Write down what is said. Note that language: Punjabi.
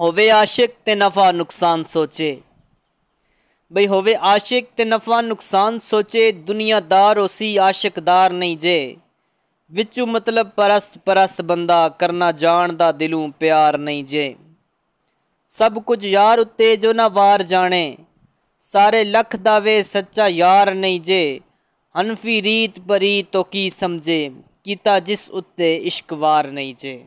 ਹੋਵੇ ਆਸ਼ਿਕ ਤੇ ਨਫਾ ਨੁਕਸਾਨ ਸੋਚੇ ਬਈ ਹੋਵੇ ਆਸ਼ਿਕ ਤੇ ਨਫਾ ਨੁਕਸਾਨ ਸੋਚੇ ਦੁਨੀਆਦਾਰ ਉਸੀ ਆਸ਼ਿਕਦਾਰ ਨਹੀਂ ਜੇ ਵਿੱਚੂ ਮਤਲਬ ਪਰਸਤ ਪਰਸਤ ਬੰਦਾ ਕਰਨਾ ਜਾਣਦਾ ਦਿਲੋਂ ਪਿਆਰ ਨਹੀਂ ਜੇ ਸਭ ਕੁਝ ਯਾਰ ਉੱਤੇ ਜੋ ਨਾ ਵਾਰ ਜਾਣੇ ਸਾਰੇ ਲਖ ਦਾਵੇ ਸੱਚਾ ਯਾਰ ਨਹੀਂ ਜੇ ਹਨਫੀ ਰੀਤ ਪਰੀ ਤੋ ਕੀ ਸਮਝੇ ਕੀਤਾ ਜਿਸ ਉੱਤੇ ਇਸ਼ਕ ਵਾਰ ਨਹੀਂ ਜੇ